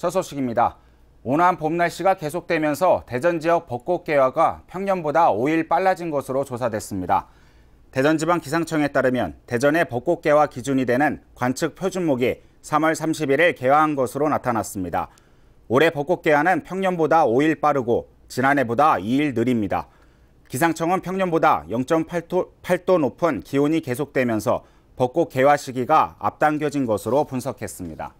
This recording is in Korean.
첫 소식입니다. 온화한 봄 날씨가 계속되면서 대전 지역 벚꽃 개화가 평년보다 5일 빨라진 것으로 조사됐습니다. 대전지방기상청에 따르면 대전의 벚꽃 개화 기준이 되는 관측 표준목이 3월 31일 개화한 것으로 나타났습니다. 올해 벚꽃 개화는 평년보다 5일 빠르고 지난해보다 2일 느립니다. 기상청은 평년보다 0.8도 8도 높은 기온이 계속되면서 벚꽃 개화 시기가 앞당겨진 것으로 분석했습니다.